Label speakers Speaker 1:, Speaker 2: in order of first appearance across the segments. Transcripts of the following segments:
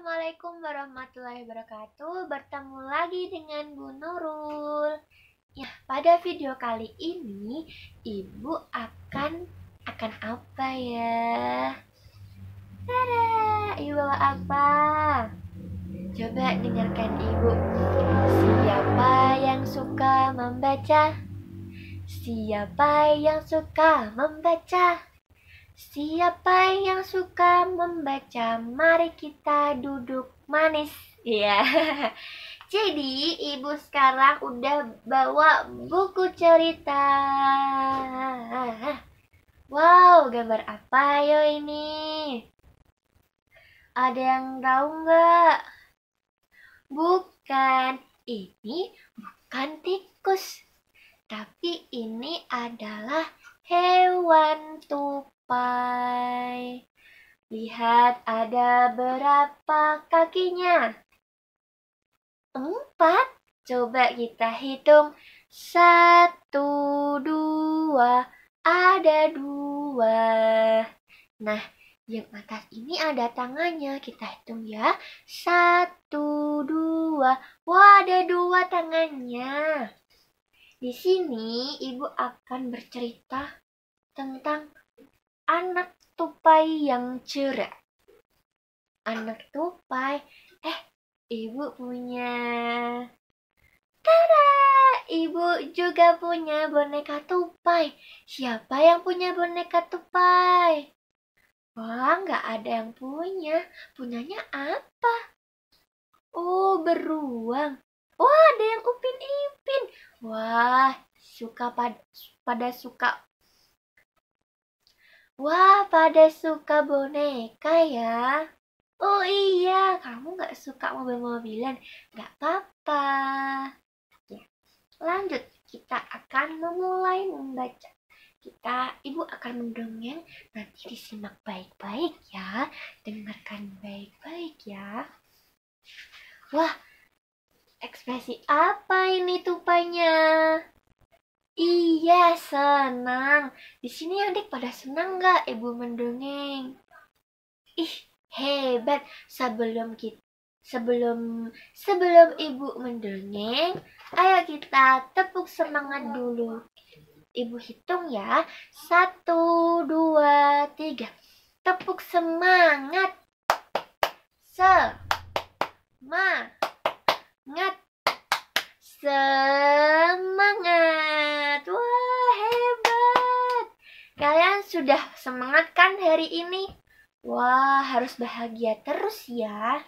Speaker 1: Assalamualaikum warahmatullahi wabarakatuh. Bertemu lagi dengan Bu Nurul. Ya, pada video kali ini Ibu akan akan apa ya? Tada, Ibu bawa apa? Coba dengarkan Ibu. Siapa yang suka membaca? Siapa yang suka membaca? Siapa yang suka membaca, mari kita duduk manis. Iya. Jadi, Ibu sekarang udah bawa buku cerita. Wow, gambar apa yo ini? Ada yang tahu nggak? Bukan, ini bukan tikus. Tapi ini adalah hewan tupai. Lihat ada berapa kakinya. Empat. Coba kita hitung. Satu, dua, ada dua. Nah, yang atas ini ada tangannya. Kita hitung ya. Satu, dua. Wah, ada dua tangannya. Di sini ibu akan bercerita tentang anak tupai yang cerah. Anak tupai, eh, ibu punya. Tada! Ibu juga punya boneka tupai. Siapa yang punya boneka tupai? Wah, nggak ada yang punya. Punyanya apa? Oh, beruang. Wah, ada yang upin-ipin. Wah, suka pad pada suka Wah, pada suka boneka ya? Oh iya, kamu nggak suka mobil-mobilan? Nggak apa-apa. Ya. Lanjut, kita akan memulai membaca. Kita, ibu akan mendongeng, nanti disimak baik-baik ya. Dengarkan baik-baik ya. Wah, ekspresi apa ini tupanya? Iya, senang. Di sini adik pada senang nggak ibu mendongeng? Ih, hebat. Sebelum kita Sebelum sebelum ibu mendongeng, ayo kita tepuk semangat dulu. Ibu hitung ya. Satu, dua, tiga. Tepuk semangat. Semangat. Ngat semangat. Wah, hebat. Kalian sudah semangat kan hari ini? Wah, harus bahagia terus ya.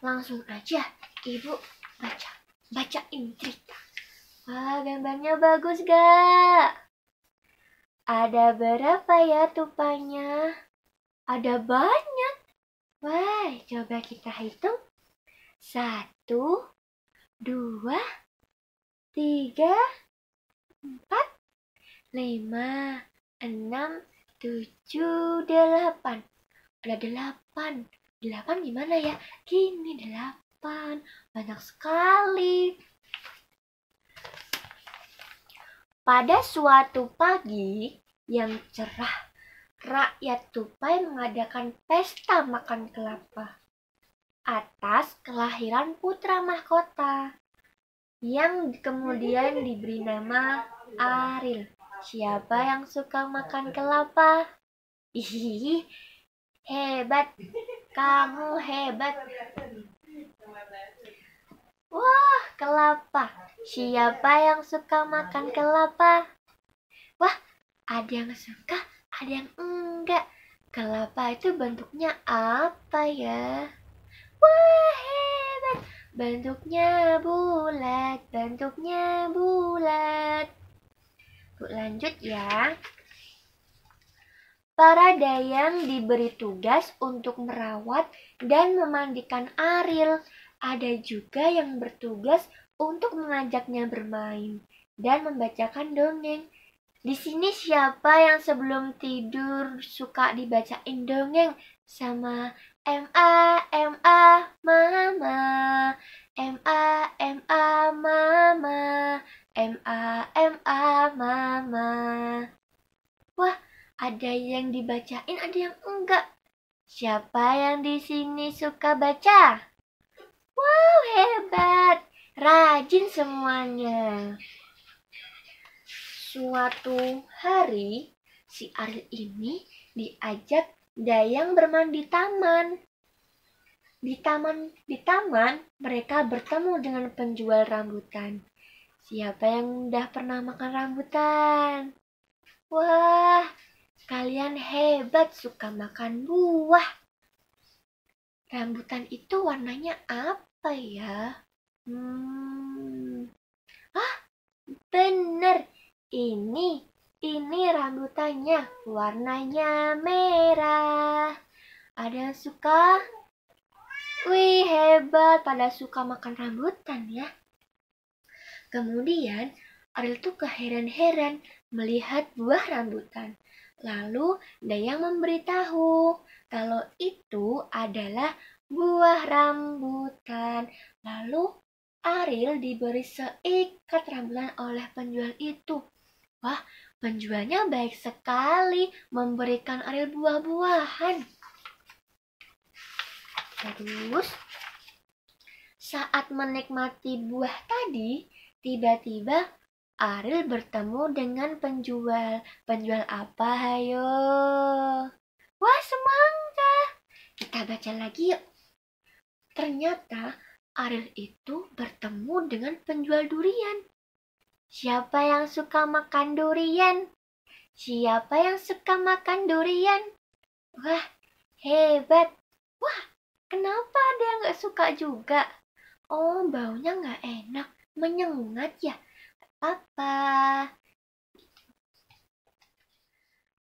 Speaker 1: Langsung aja, Ibu baca bacain cerita. Wah, gambarnya bagus gak? Ada berapa ya tupanya? Ada banyak. Wah, coba kita hitung. Satu, dua, tiga, empat, lima, enam, tujuh, delapan. Ada delapan. Delapan gimana ya? Gini delapan. Banyak sekali. Pada suatu pagi yang cerah, rakyat tupai mengadakan pesta makan kelapa atas kelahiran putra mahkota yang kemudian diberi nama Aril. Siapa yang suka makan kelapa? Ih, hebat. Kamu hebat. Wah, kelapa. Siapa yang suka makan kelapa? Wah, ada yang suka, ada yang enggak. Kelapa itu bentuknya apa ya? Wah hebat Bentuknya bulat Bentuknya bulat Bu lanjut ya Para dayang diberi tugas untuk merawat dan memandikan Ariel Ada juga yang bertugas untuk mengajaknya bermain dan membacakan dongeng. Di sini siapa yang sebelum tidur suka dibacain dongeng sama M A M A mama M A M A mama M A M A mama Wah, ada yang dibacain, ada yang enggak. Siapa yang di sini suka baca? Wow, hebat. Rajin semuanya. Suatu hari, si Ariel ini diajak Dayang bermandi taman. Di taman, di taman mereka bertemu dengan penjual rambutan. Siapa yang udah pernah makan rambutan? Wah, kalian hebat suka makan buah. Rambutan itu warnanya apa ya? Hmm. Ah, bener. Ini ini rambutannya, warnanya merah. Ada yang suka? Wih, hebat, pada suka makan rambutan ya. Kemudian, Ariel tuh keheran-heran melihat buah rambutan. Lalu, ada yang memberitahu kalau itu adalah buah rambutan. Lalu, Ariel diberi seikat rambutan oleh penjual itu. Wah, Penjualnya baik sekali, memberikan Ariel buah-buahan. Terus, saat menikmati buah tadi, tiba-tiba Ariel bertemu dengan penjual. Penjual apa, hayo? Wah, semangka. Kita baca lagi yuk. Ternyata Ariel itu bertemu dengan penjual durian. Siapa yang suka makan durian? Siapa yang suka makan durian? Wah, hebat. Wah, kenapa ada yang gak suka juga? Oh, baunya gak enak. Menyengat ya? apa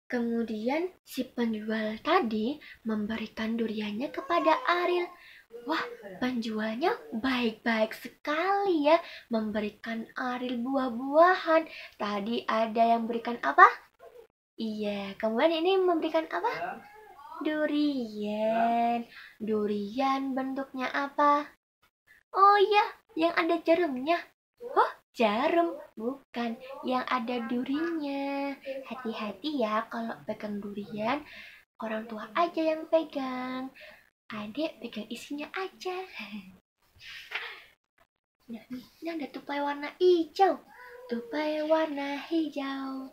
Speaker 1: Kemudian si penjual tadi memberikan duriannya kepada Ariel. Wah, penjualnya baik-baik sekali ya, memberikan Aril buah-buahan. Tadi ada yang berikan apa? Iya, kemudian ini memberikan apa? Durian. Durian bentuknya apa? Oh iya, yang ada jarumnya. Oh, jarum bukan yang ada durinya. Hati-hati ya kalau pegang durian, orang tua aja yang pegang adek pegang isinya aja nah nih ini ada tupai warna hijau tupai warna hijau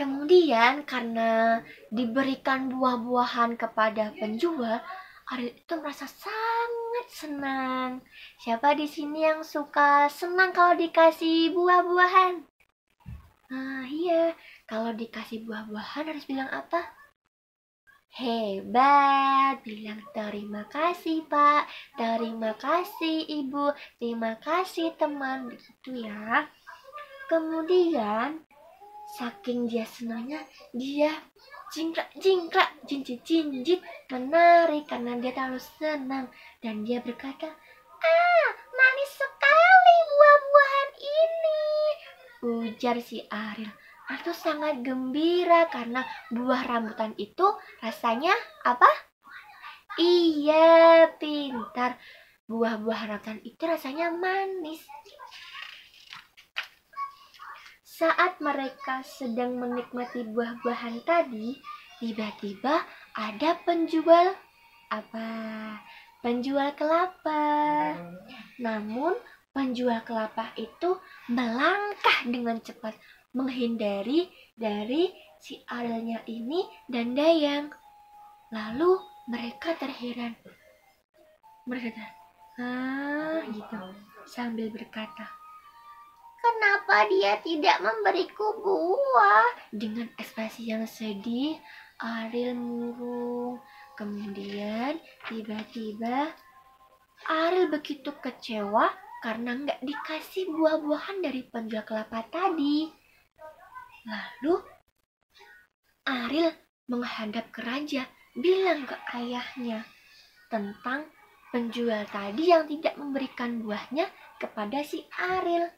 Speaker 1: kemudian karena diberikan buah-buahan kepada penjual Ariel itu merasa sangat senang. Siapa di sini yang suka senang kalau dikasih buah-buahan? Nah, iya. Kalau dikasih buah-buahan harus bilang apa? Hebat, bilang terima kasih Pak, terima kasih Ibu, terima kasih teman, begitu ya. Kemudian, saking dia senangnya, dia jingkrak jingkrak jinjit jinjit menarik karena dia terlalu senang dan dia berkata ah manis sekali buah-buahan ini ujar si Ariel atau sangat gembira karena buah rambutan itu rasanya apa? Iya, pintar. Buah-buah rambutan itu rasanya manis. Saat mereka sedang menikmati buah-buahan tadi, tiba-tiba ada penjual apa? Penjual kelapa. Namun penjual kelapa itu melangkah dengan cepat menghindari dari si adanya ini dan Dayang. Lalu mereka terheran. Mereka ah gitu sambil berkata, Kenapa dia tidak memberiku buah? Dengan ekspresi yang sedih, aril murung. Kemudian tiba-tiba aril begitu kecewa karena nggak dikasih buah-buahan dari penjual kelapa tadi. Lalu Aril menghadap ke raja, bilang ke ayahnya tentang penjual tadi yang tidak memberikan buahnya kepada si Aril.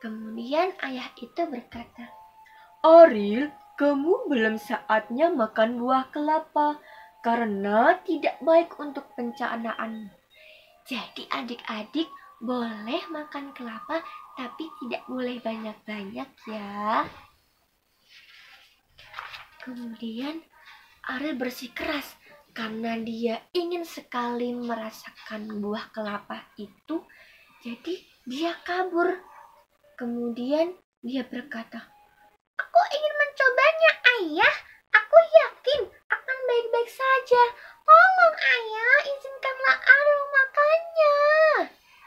Speaker 1: Kemudian ayah itu berkata, "Aril, kamu belum saatnya makan buah kelapa karena tidak baik untuk pencernaanmu." Jadi adik-adik boleh makan kelapa tapi tidak boleh banyak-banyak ya. Kemudian Ariel bersikeras karena dia ingin sekali merasakan buah kelapa itu, jadi dia kabur. Kemudian dia berkata, "Aku ingin mencobanya, Ayah. Aku yakin akan baik-baik saja. Tolong, Ayah, izinkanlah Ariel makannya."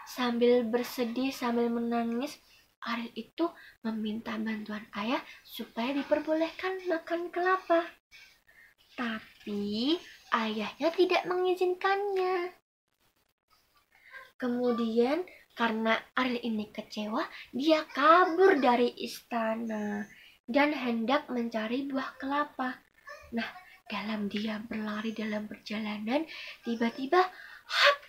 Speaker 1: Sambil bersedih sambil menangis, Ariel itu meminta bantuan ayah supaya diperbolehkan makan kelapa. Tapi ayahnya tidak mengizinkannya. Kemudian karena Ariel ini kecewa, dia kabur dari istana dan hendak mencari buah kelapa. Nah, dalam dia berlari dalam perjalanan, tiba-tiba, hap,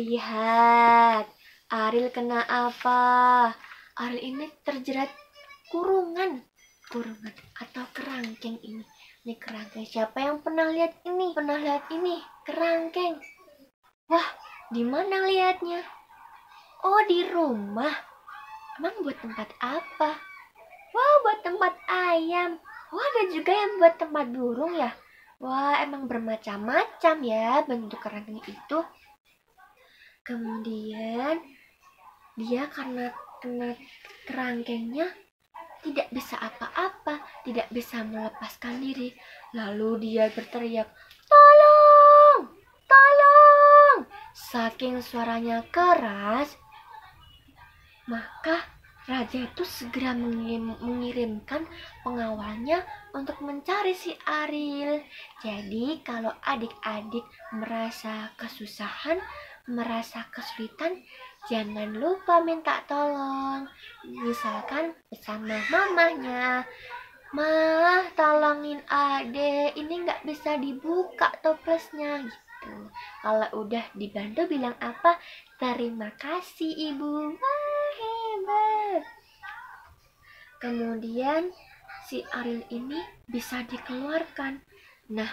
Speaker 1: lihat, Ariel kena apa? Ariel ini terjerat kurungan kurungan atau kerangkeng ini ini kerangkeng siapa yang pernah lihat ini pernah lihat ini kerangkeng wah di mana lihatnya oh di rumah emang buat tempat apa wah buat tempat ayam wah ada juga yang buat tempat burung ya wah emang bermacam-macam ya bentuk kerangkeng itu kemudian dia karena kena kerangkengnya tidak bisa apa-apa, tidak bisa melepaskan diri. Lalu dia berteriak, "Tolong! Tolong!" Saking suaranya keras, maka raja itu segera mengirimkan pengawalnya untuk mencari si Aril. Jadi, kalau adik-adik merasa kesusahan, merasa kesulitan, Jangan lupa minta tolong. Misalkan bersama mamanya Mah, tolongin ade, ini nggak bisa dibuka toplesnya gitu. Kalau udah dibantu bilang apa? Terima kasih ibu. Wah, hebat. Kemudian si Aril ini bisa dikeluarkan. Nah,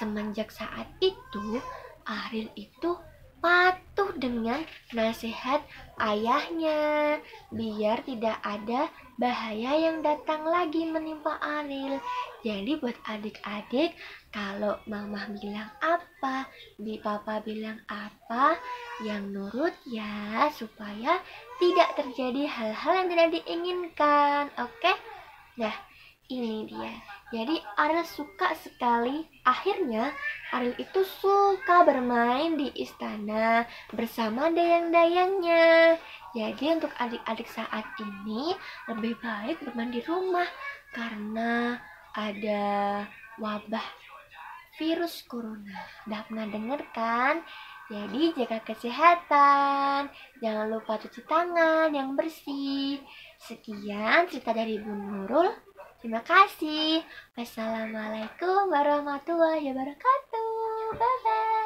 Speaker 1: semenjak saat itu Aril itu patuh dengan nasihat ayahnya biar tidak ada bahaya yang datang lagi menimpa Anil. Jadi buat adik-adik kalau mama bilang apa, di papa bilang apa, yang nurut ya supaya tidak terjadi hal-hal yang tidak diinginkan. Oke? Nah, ini dia. Jadi Ariel suka sekali. Akhirnya Ariel itu suka bermain di istana bersama dayang-dayangnya. Jadi untuk adik-adik saat ini lebih baik bermain di rumah karena ada wabah virus corona. Udah pernah dengar kan? Jadi jaga kesehatan, jangan lupa cuci tangan yang bersih. Sekian cerita dari Bu Nurul. Terima kasih. Wassalamualaikum warahmatullahi wabarakatuh. Bye bye.